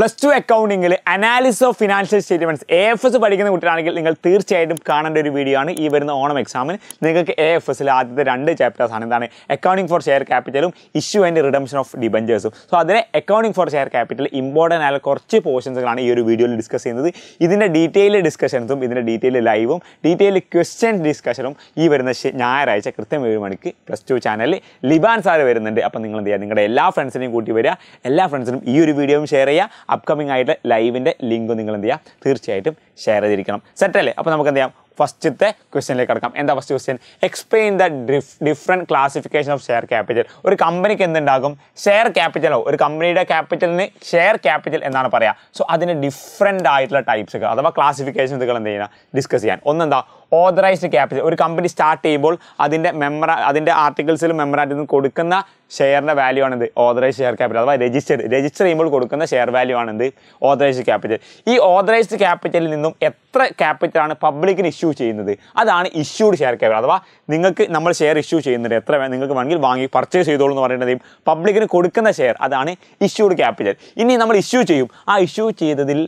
plus two അക്കൗണ്ടിങ്ങിൽ analysis of financial statements A F S പഠിക്കുന്ന കുട്ടികളാണെങ്കിൽ നിങ്ങൾ തീർച്ചയായിട്ടും കാണേണ്ട ഒരു വീഡിയോ ആണ് ഈ വരുന്ന ഓണം എക്സാമിന് നിങ്ങൾക്ക് എ എഫ് എസിൽ ആദ്യത്തെ രണ്ട് ചാപ്റ്റേഴ്സ് ആണ് എന്താണ് അക്കൗണ്ടിംഗ് ഫോർ ഷെയർ ക്യാപിറ്റലും ഇഷ്യൂ ആൻഡ് റിഡംഷൻ ഓഫ് ഡിബഞ്ചേഴ്സും സോ അതിലെ accounting for share capital important ആയ കുറച്ച് പോർഷൻസുകളാണ് ഈ ഒരു വീഡിയോയിൽ ഡിസ്കസ് ചെയ്യുന്നത് ഇതിൻ്റെ ഡീറ്റെയിൽ ഡിസ്കഷൻസും ഇതിൻ്റെ ഡീറ്റെയിൽ ലൈവും ഡീറ്റെയിൽ ക്വസ്റ്റ്യൻ ഡിസ്കഷനും ഈ വരുന്ന ഞായറാഴ്ച കൃത്യം ഏഴ് മണിക്ക് പ്ലസ് ടു ചാനലിൽ ലിബാൻ സാർ വരുന്നുണ്ട് അപ്പോൾ നിങ്ങൾ എന്ത് ചെയ്യുക നിങ്ങളുടെ എല്ലാ ഫ്രണ്ട്സിനെയും കൂട്ടി വരിക എല്ലാ ഫ്രണ്ട്സിനും ഈ ഒരു വീഡിയോയും ഷെയർ ചെയ്യുക അപ്കമിംഗ് ആയിട്ട് ലൈവിൻ്റെ ലിങ്ക് നിങ്ങൾ എന്ത് ചെയ്യുക തീർച്ചയായിട്ടും ഷെയർ ചെയ്തിരിക്കണം സെറ്റ് അല്ലേ അപ്പോൾ നമുക്ക് എന്ത് ചെയ്യാം ഫസ്റ്റത്തെ ക്വസ്റ്റ്യനിലേക്ക് കിടക്കാം എന്താ first question explain the diff different classification of share capital ഒരു കമ്പനിക്ക് എന്തുണ്ടാകും ഷെയർ ക്യാപിറ്റലോ ഒരു കമ്പനിയുടെ ക്യാപിറ്റലിന് ഷെയർ ക്യാപിറ്റൽ എന്നാണ് പറയുക സോ അതിന് ഡിഫറെൻ്റ് ആയിട്ടുള്ള ടൈപ്സ് അഥവാ ക്ലാസിഫിക്കേഷൻ ഇതുകൾ എന്ത് ചെയ്യുന്ന ഡിസ്കസ് ചെയ്യാൻ ഒന്നെന്താ ഓതറൈസ്ഡ് ക്യാപിറ്റൽ ഒരു കമ്പനി സ്റ്റാർട്ട് ചെയ്യുമ്പോൾ അതിൻ്റെ മെമ്മറ അതിൻ്റെ ആർട്ടിക്കിൾസിലും മെമ്മറാറ്റിലും കൊടുക്കുന്ന ഷെയറിൻ്റെ വാല്യൂ ആണിത് ഓതറൈസ് ഷെയർ ക്യാപിറ്റൽ അഥവാ രജിസ്റ്റർ രജിസ്റ്റർ ചെയ്യുമ്പോൾ കൊടുക്കുന്ന ഷെയർ വാല്യൂ ആണിത് ഓതറൈസ്ഡ് ക്യാപിറ്റൽ ഈ ഓതറൈസ്ഡ് ക്യാപിറ്റലിൽ നിന്നും എത്ര ക്യാപിറ്റലാണ് പബ്ലിക്കിന് ഇഷ്യൂ ചെയ്യുന്നത് അതാണ് ഇഷ്യൂഡ് ഷെയർ ക്യാപിറ്റൽ അഥവാ നിങ്ങൾക്ക് നമ്മൾ ഷെയർ ഇഷ്യൂ ചെയ്യുന്നുണ്ട് എത്ര നിങ്ങൾക്ക് വേണമെങ്കിൽ വാങ്ങി പർച്ചേസ് ചെയ്തോളൂ എന്ന് പറയുന്നത് പബ്ലിക്കിന് കൊടുക്കുന്ന ഷെയർ അതാണ് ഇഷ്യൂഡ് ക്യാപിറ്റൽ ഇനി നമ്മൾ ഇഷ്യൂ ചെയ്യും ആ ഇഷ്യൂ ചെയ്തതിൽ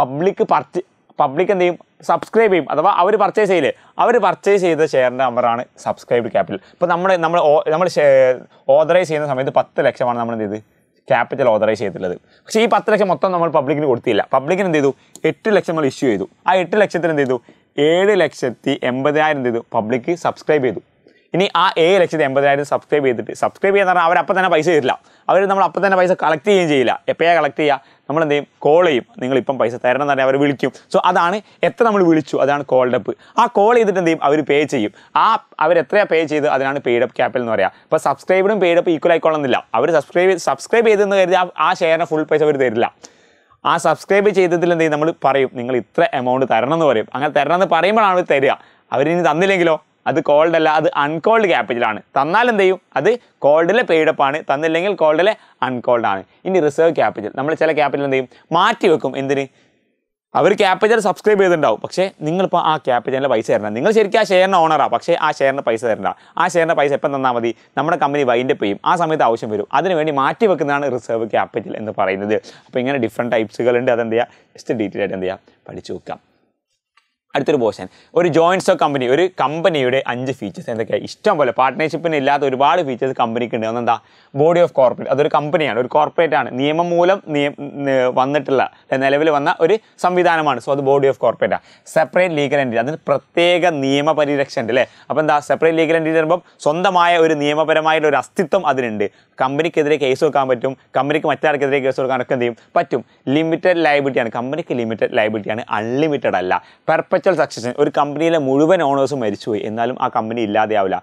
പബ്ലിക് പർച്ച പബ്ലിക് എന്ത് ചെയ്യും സബ്സ്ക്രൈബ് ചെയ്യും അഥവാ അവർ പർച്ചേസ് ചെയ്യില്ലേ അവർ പർച്ചേസ് ചെയ്ത ഷെയറിൻ്റെ നമ്പറാണ് സബ്സ്ക്രൈബ് ക്യാപിറ്റൽ ഇപ്പോൾ നമ്മൾ നമ്മൾ നമ്മൾ ഓതറൈസ് ചെയ്യുന്ന സമയത്ത് പത്ത് ലക്ഷമാണ് നമ്മൾ എന്ത് ചെയ്ത് ക്യാപിറ്റൽ ഓതറൈസ് ചെയ്തിട്ടുള്ളത് പക്ഷേ ഈ പത്ത് ലക്ഷം മൊത്തം നമ്മൾ പബ്ലിക്കിന് കൊടുത്തില്ല പബ്ലിക്കിന് എന്ത് ചെയ്തു എട്ട് ലക്ഷം നമ്മൾ ഇഷ്യൂ ചെയ്തു ആ എട്ട് ലക്ഷത്തിന് എന്ത് ചെയ്തു ഏഴ് ലക്ഷത്തി എൺപതിനായിരം എന്ത് ചെയ്തു പബ്ലിക്ക് സബ്സ്ക്രൈബ് ചെയ്തു ഇനി ആ ഏഴ് ലക്ഷത്തി എൺപതിനായിരം സബ്സ്ക്രൈബ് ചെയ്തിട്ട് സബ്സ്ക്രൈബ് ചെയ്യുന്ന പറഞ്ഞാൽ അവരപ്പം തന്നെ പൈസ തരില്ല അവർ നമ്മൾ അപ്പം തന്നെ പൈസ കളക്ട് ചെയ്യുകയും ചെയ്യില്ല എപ്പോഴാണ് കളക്ട് ചെയ്യുക നമ്മൾ എന്ത് ചെയ്യും കോൾ ചെയ്യും നിങ്ങളിപ്പം പൈസ തരണം എന്ന് പറഞ്ഞാൽ അവർ വിളിക്കും സോ അതാണ് എത്ര നമ്മൾ വിളിച്ചു അതാണ് കോൾഡ് അപ്പ് ആ കോൾ ചെയ്തിട്ട് എന്ത് ചെയ്യും അവർ പേ ചെയ്യും ആ അവർ എത്രയാണ് പേ ചെയ്ത് അതിനാണ് പെയ്ഡ് അപ്പ് ക്യാപ്പിൽ എന്ന് പറയുക അപ്പോൾ സബ്സ്ക്രൈബിനും പെയ്ഡ് അപ്പ് ഈക്വൽ ആയിക്കോളണമെന്നില്ല അവർ സബ്സ്ക്രൈബ് സബ്സ്ക്രൈബ് ചെയ്തെന്ന് കരുതി ആ ഷെയറിന് ഫുൾ പൈസ അവർ തരില്ല ആ സബ്സ്ക്രൈബ് ചെയ്തതിൽ എന്ത് ചെയ്യും നമ്മൾ പറയും നിങ്ങൾ ഇത്ര എമൗണ്ട് തരണം എന്ന് പറയും അങ്ങനെ തരണം എന്ന് പറയുമ്പോഴാണ് അവർ തരിക അവരിനി തന്നില്ലെങ്കിലോ അത് കോൾഡ് അല്ല അത് അൺകോൾഡ് ക്യാപിറ്റലാണ് തന്നാൽ എന്ത് ചെയ്യും അത് കോൾഡിലെ ആണ് തന്നില്ലെങ്കിൽ കോൾഡിലെ ആണ് ഇനി റിസർവ് ക്യാപിറ്റൽ നമ്മൾ ചില ക്യാപിറ്റൽ എന്ത് ചെയ്യും മാറ്റി വെക്കും എന്തിന് അവർ ക്യാപിറ്റൽ സബ്സ്ക്രൈബ് ചെയ്തിട്ടുണ്ടാവും പക്ഷേ നിങ്ങളിപ്പോൾ ആ ക്യാപിറ്റലിൻ്റെ പൈസ തരണം നിങ്ങൾ ശരിക്കും ആ ഷെയറിൻ്റെ ഓണറാണ് പക്ഷേ ആ ഷെയറിൻ്റെ പൈസ തരണ്ട ആ ഷെയറിൻ്റെ പൈസ എപ്പം തന്നാൽ മതി നമ്മുടെ കമ്പനി വൈൻഡപ്പ് ചെയ്യും ആ സമയത്ത് ആവശ്യം വരും അതിനുവേണ്ടി മാറ്റി വെക്കുന്നതാണ് റിസർവ് ക്യാപിറ്റൽ എന്ന് പറയുന്നത് അപ്പോൾ ഇങ്ങനെ ഡിഫറെൻറ്റ് ടൈപ്സുകളുണ്ട് അതെന്ത് ചെയ്യുക ജസ്റ്റ് ഡീറ്റെയിൽ ആയിട്ട് എന്ത് ചെയ്യുക പഠിച്ചു വെക്കാം അടുത്തൊരു പോർഷൻ ഒരു ജോയിൻറ്റ് സ്റ്റോക്ക് കമ്പനി ഒരു കമ്പനിയുടെ അഞ്ച് ഫീച്ചേഴ്സ് എന്തൊക്കെയാണ് ഇഷ്ടം പോലെ പാർട്ട്ണർഷിപ്പിന് ഇല്ലാത്ത ഒരുപാട് ഫീച്ചേഴ്സ് കമ്പനിക്ക് ഉണ്ട് അതെന്താ ബോഡി ഓഫ് കോർപ്പറേറ്റ് അതൊരു കമ്പനിയാണ് ഒരു കോർപ്പറേറ്റ് ആണ് നിയമം മൂലം വന്നിട്ടുള്ള നിലവിൽ വന്ന ഒരു സംവിധാനമാണ് സോ അത് ബോഡി ഓഫ് കോർപ്പറേറ്റാണ് സെപ്പറേറ്റ് ലീഗൽ എൻറ്റി അതിന് പ്രത്യേക നിയമപരിരക്ഷ ഉണ്ട് അല്ലേ അപ്പോൾ എന്താ സെപ്പറേറ്റ് ലീഗൽ എൻറ്റിറ്റി വരുമ്പോൾ സ്വന്തമായ ഒരു നിയമപരമായിട്ടുള്ള ഒരു അസ്തിത്വം അതിനുണ്ട് കമ്പനിക്കെതിരെ കേസ് വെക്കാൻ പറ്റും കമ്പനിക്ക് മറ്റാർക്കെതിരെ കേസ് ഒക്കെ എന്ത് ചെയ്യും പറ്റും ലിമിറ്റഡ് ലയബിലിറ്റിയാണ് കമ്പനിക്ക് ലിമിറ്റഡ് ലയബിലിറ്റിയാണ് അൺലിമിറ്റഡ് അല്ല പെർപ്പറ്റ് സ്പിരിച്വൽ സക്സസിന് ഒരു കമ്പനിയിലെ മുഴുവൻ ഓണേഴ്സും മരിച്ചുപോയി എന്നാലും ആ കമ്പനി ഇല്ലാതെയാവില്ല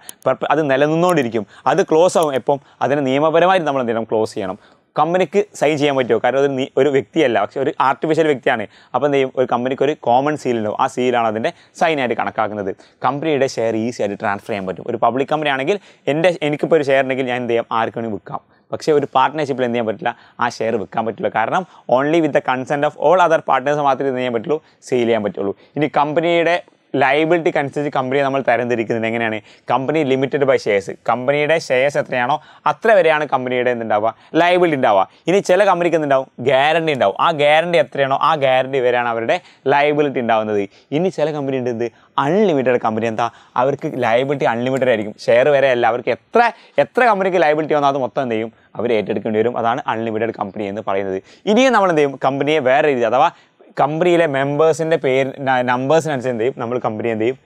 അത് നിലനിന്നുകൊണ്ടിരിക്കും അത് ക്ലോസ് ആവും എപ്പം അതിനെ നിയമപരമായിട്ട് നമ്മൾ എന്തെങ്കിലും ക്ലോസ് ചെയ്യണം കമ്പനിക്ക് സൈൻ ചെയ്യാൻ പറ്റുമോ കാരണം അത് നീ ഒരു വ്യക്തിയല്ല പക്ഷെ ഒരു ആർട്ടിഫിഷ്യൽ വ്യക്തിയാണ് അപ്പോൾ എന്ത് ചെയ്യും ഒരു കമ്പനിക്ക് ഒരു കോമൺ സീലുണ്ടാവും ആ സീലാണ് അതിൻ്റെ സൈനായിട്ട് കണക്കാക്കുന്നത് കമ്പനിയുടെ ഷെയർ ഈസി ആയിട്ട് ട്രാൻസ്ഫർ ചെയ്യാൻ പറ്റും ഒരു പബ്ലിക് കമ്പനി ആണെങ്കിൽ എൻ്റെ എനിക്കിപ്പോൾ ഒരു ഷെയർ ഉണ്ടെങ്കിൽ ഞാൻ എന്ത് ചെയ്യാം ആർക്കും വിൽക്കാം പക്ഷേ ഒരു പാർട്ട്ണർഷിപ്പിൽ എന്ത് ചെയ്യാൻ പറ്റില്ല ആ ഷെയർ വിൽക്കാൻ പറ്റില്ല കാരണം only with the consent of all other partners മാത്രമേ എന്ത് ചെയ്യാൻ പറ്റുള്ളൂ സെയിൽ ചെയ്യാൻ പറ്റുള്ളൂ ഇനി കമ്പനിയുടെ ലയബിലിറ്റിക്ക് അനുസരിച്ച് കമ്പനി നമ്മൾ തരംതിരിക്കുന്നത് എങ്ങനെയാണ് കമ്പനി ലിമിറ്റഡ് ബൈ ഷെയർസ് കമ്പനിയുടെ ഷെയർസ് എത്രയാണോ അത്ര വരെയാണ് കമ്പനിയുടെ എന്തുണ്ടാവുക ലയബിലിറ്റി ഉണ്ടാവുക ഇനി ചില കമ്പനിക്ക് എന്തുണ്ടാവും ഗ്യാരണ്ടി ഉണ്ടാവും ആ ഗ്യാരണ്ടി എത്രയാണോ ആ ഗ്യാരണ്ടി വരെയാണ് അവരുടെ ലയബിലിറ്റി ഉണ്ടാവുന്നത് ഇനി ചില കമ്പനി ഉണ്ട് അൺലിമിറ്റഡ് കമ്പനി എന്താ അവർക്ക് ലയബിലിറ്റി അൺലിമിറ്റഡ് ആയിരിക്കും ഷെയർ വരെ അല്ല അവർക്ക് എത്ര എത്ര കമ്പനിക്ക് ലയബിലിറ്റി വന്നാൽ അത് മൊത്തം എന്ത് ചെയ്യും അവർ ഏറ്റെടുക്കേണ്ടി വരും അതാണ് അൺലിമിറ്റഡ് കമ്പനി എന്ന് പറയുന്നത് ഇനിയും നമ്മൾ എന്ത് ചെയ്യും കമ്പനിയെ വേറെ രീതി അഥവാ കമ്പനിയിലെ മെമ്പേഴ്സിൻ്റെ പേര് നമ്പേഴ്സിനനുസരിച്ച് എന്ത് ചെയ്യും നമ്മൾ കമ്പനി എന്ത് ചെയ്യും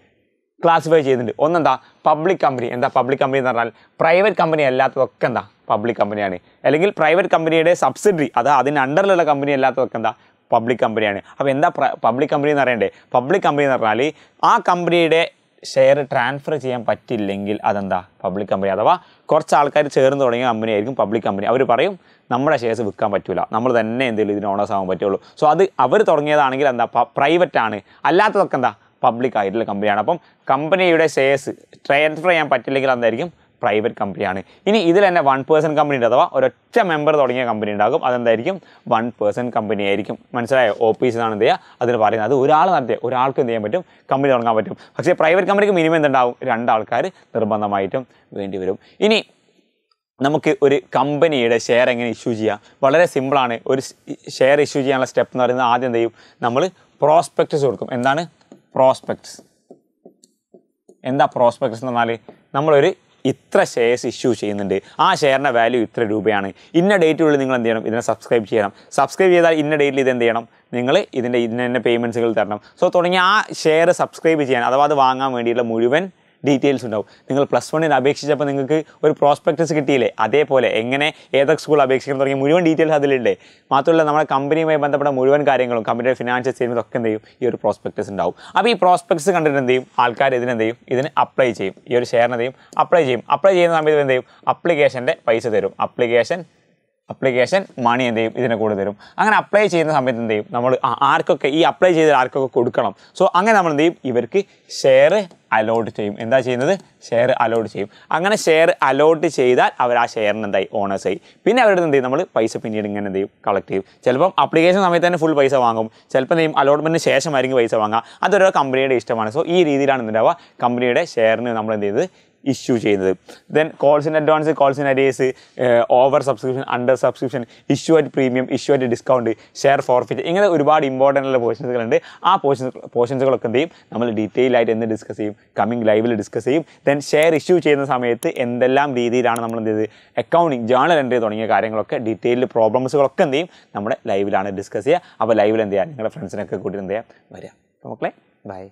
ക്ലാസിഫൈ ചെയ്തിട്ടുണ്ട് ഒന്നെന്താ പബ്ലിക് കമ്പനി എന്താ പബ്ലിക് കമ്പനി എന്ന് പറഞ്ഞാൽ പ്രൈവറ്റ് കമ്പനി അല്ലാത്തതൊക്കെ എന്താ പബ്ലിക് കമ്പനിയാണ് അല്ലെങ്കിൽ പ്രൈവറ്റ് കമ്പനിയുടെ സബ്സിഡറി അത് അതിൻ്റെ അണ്ടറിലുള്ള കമ്പനി അല്ലാത്തതൊക്കെ എന്താ പബ്ലിക് കമ്പനിയാണ് അപ്പോൾ എന്താ പബ്ലിക് കമ്പനി എന്ന് പറയണ്ടേ പബ്ലിക് കമ്പനി എന്ന് പറഞ്ഞാൽ ആ കമ്പനിയുടെ ഷെയർ ട്രാൻസ്ഫർ ചെയ്യാൻ പറ്റില്ലെങ്കിൽ അതെന്താ പബ്ലിക് കമ്പനി അഥവാ കുറച്ച് ആൾക്കാർ ചേർന്ന് തുടങ്ങിയ കമ്പനി ആയിരിക്കും പബ്ലിക് കമ്പനി അവർ പറയും നമ്മുടെ ഷെയർസ് വിൽക്കാൻ പറ്റില്ല നമ്മൾ തന്നെ എന്തെങ്കിലും ഇതിന് ഓണേഴ്സ് ആകാൻ പറ്റുള്ളൂ സോ അത് അവർ തുടങ്ങിയതാണെങ്കിൽ എന്താ പ്രൈവറ്റ് ആണ് അല്ലാത്തതൊക്കെ എന്താ പബ്ലിക് ആയിട്ടുള്ള കമ്പനിയാണ് അപ്പം കമ്പനിയുടെ ഷെയർസ് ട്രാൻസ്ഫർ ചെയ്യാൻ പറ്റില്ലെങ്കിൽ എന്തായിരിക്കും പ്രൈവറ്റ് കമ്പനിയാണ് ഇനി ഇതിൽ തന്നെ വൺ പേഴ്സൺ കമ്പനി ഉണ്ട് അഥവാ ഒരൊറ്റ മെമ്പർ തുടങ്ങിയ കമ്പനി ഉണ്ടാകും അതെന്തായിരിക്കും വൺ പേഴ്സൺ കമ്പനി ആയിരിക്കും മനസ്സിലായോ ഓഫീസ് എന്നാണ് എന്ത് ചെയ്യുക അതിന് പറയുന്നത് അത് ഒരാൾ നടത്തിയ ഒരാൾക്ക് എന്ത് ചെയ്യാൻ പറ്റും കമ്പനി തുടങ്ങാൻ പറ്റും പക്ഷേ പ്രൈവറ്റ് കമ്പനിക്ക് മിനിമം എന്തുണ്ടാവും രണ്ടാൾക്കാർ നിർബന്ധമായിട്ടും വേണ്ടി വരും ഇനി നമുക്ക് ഒരു കമ്പനിയുടെ ഷെയർ എങ്ങനെ ഇഷ്യൂ ചെയ്യാം വളരെ സിമ്പിളാണ് ഒരു ഷെയർ ഇഷ്യൂ ചെയ്യാനുള്ള സ്റ്റെപ്പ് എന്ന് പറയുന്നത് ആദ്യം എന്ത് ചെയ്യും നമ്മൾ പ്രോസ്പെക്ടസ് കൊടുക്കും എന്താണ് പ്രോസ്പെക്ട്സ് എന്താ പ്രോസ്പെക്ട്സ് എന്ന് പറഞ്ഞാൽ നമ്മളൊരു ഇത്ര ഷെയർസ് ഇഷ്യൂ ചെയ്യുന്നുണ്ട് ആ ഷെയറിൻ്റെ വാല്യൂ ഇത്ര രൂപയാണ് ഇന്ന ഡേറ്റിനുള്ളിൽ നിങ്ങൾ എന്ത് ചെയ്യണം ഇതിനെ സബ്സ്ക്രൈബ് ചെയ്യണം സബ്സ്ക്രൈബ് ചെയ്താൽ ഇന്ന ഡേറ്റിൽ ഇത് എന്ത് ചെയ്യണം നിങ്ങൾ ഇതിൻ്റെ ഇന്ന ഇന്ന പേയ്മെൻറ്റ്സുകൾ തരണം സോ തുടങ്ങി ആ ഷെയർ സബ്സ്ക്രൈബ് ചെയ്യാൻ അഥവാ അത് വാങ്ങാൻ വേണ്ടിയിട്ടുള്ള മുഴുവൻ ഡീറ്റെയിൽസ് ഉണ്ടാവും നിങ്ങൾ പ്ലസ് വണ്ണിന് അപേക്ഷിച്ചപ്പോൾ നിങ്ങൾക്ക് ഒരു പ്രോസ്പെക്ടസ് കിട്ടിയില്ലേ അതേപോലെ എങ്ങനെ ഏതൊക്കെ സ്കൂൾ അപേക്ഷിക്കണം തുടങ്ങിയ മുഴുവൻ ഡീറ്റെയിൽസ് അതിലുണ്ട് മാത്രമല്ല നമ്മുടെ കമ്പനിയുമായി ബന്ധപ്പെട്ട മുഴുവൻ കാര്യങ്ങളും കമ്പനിയുടെ ഫിനാൻഷ്യൽ സ്റ്റേറ്റ്മെന്റ് ഒക്കെ എന്ത് ചെയ്യും ഈ ഒരു പ്രോസ്പെക്ടസ് ഉണ്ടാവും അപ്പോൾ ഈ പ്രോസ്പെക്ടസ് കണ്ടിട്ട് എന്ത് ചെയ്യും ആൾക്കാർ ഇതിനെന്ത് ചെയ്യും ഇതിന് അപ്ലൈ ചെയ്യും ഈ ഒരു ഷെയറിനെന്ത് ചെയ്യും അപ്ലൈ ചെയ്യും അപ്ലൈ ചെയ്യുന്ന സമയത്ത് എന്ത് ചെയ്യും അപ്ലിക്കേഷൻ്റെ പൈസ തരും അപ്ലിക്കേഷൻ അപ്ലിക്കേഷൻ മണി എന്ത് ചെയ്യും ഇതിന് കൂടെ തരും അങ്ങനെ അപ്ലൈ ചെയ്യുന്ന സമയത്ത് എന്ത് ചെയ്യും നമ്മൾ ആർക്കൊക്കെ ഈ അപ്ലൈ ചെയ്ത ആർക്കൊക്കെ കൊടുക്കണം സോ അങ്ങനെ നമ്മൾ എന്ത് ചെയ്യും ഇവർക്ക് ഷെയർ അലോട്ട് ചെയ്യും എന്താ ചെയ്യുന്നത് ഷെയർ അലോട്ട് ചെയ്യും അങ്ങനെ ഷെയർ അലോട്ട് ചെയ്താൽ അവർ ആ ഷെയറിന് എന്തായി ഓണേഴ്സായി പിന്നെ അവരുടെ എന്ത് ചെയ്യും നമ്മൾ പൈസ പിന്നീട് ഇങ്ങനെ എന്ത് ചെയ്യും കളക്ട് ചെയ്യും ചിലപ്പം അപ്ലിക്കേഷൻ സമയത്ത് തന്നെ ഫുൾ പൈസ വാങ്ങും ചിലപ്പോൾ എന്ത് ചെയ്യും അലോട്ട്മെൻറ്റിന് ശേഷമായിരിക്കും പൈസ വാങ്ങുക അതൊരു കമ്പനിയുടെ ഇഷ്ടമാണ് സോ ഈ രീതിയിലാണ് എന്തുണ്ടാവുക കമ്പനിയുടെ ഷെയറിന് നമ്മൾ എന്ത് ചെയ്ത് ഇഷ്യൂ ചെയ്യുന്നത് then in advance in arrears over subscription under subscription issue at premium issue at discount share forfeit ഇങ്ങനെ ഒരുപാട് ഇമ്പോർട്ടൻ്റ് ഉള്ള പോർഷൻസുകളുണ്ട് ആ പോർഷൻ പോർഷൻസുകളൊക്കെ എന്ത് നമ്മൾ ഡീറ്റെയിൽ ആയിട്ട് എന്ത് ഡിസ്കസ് ചെയ്യും കമ്മിങ് ലൈവിൽ ഡിസ്കസ് ചെയ്യും ദെൻ ഷെയർ ഇഷ്യൂ ചെയ്യുന്ന സമയത്ത് എന്തെല്ലാം രീതിയിലാണ് നമ്മൾ എന്ത് ചെയ്ത് അക്കൗണ്ടിങ് ജേണൽ എൻട്രി തുടങ്ങിയ കാര്യങ്ങളൊക്കെ ഡീറ്റെയിൽ പ്രോബ്ലംസുകളൊക്കെ എന്ത് ചെയ്യും നമ്മുടെ ലൈവിലാണ് ഡിസ്കസ് ചെയ്യുക അപ്പോൾ ലൈവിൽ എന്ത് ചെയ്യുക നിങ്ങളുടെ ഫ്രണ്ട്സിനൊക്കെ കൂട്ടി എന്ത് ചെയ്യാം വരിക മക്കളെ ബൈ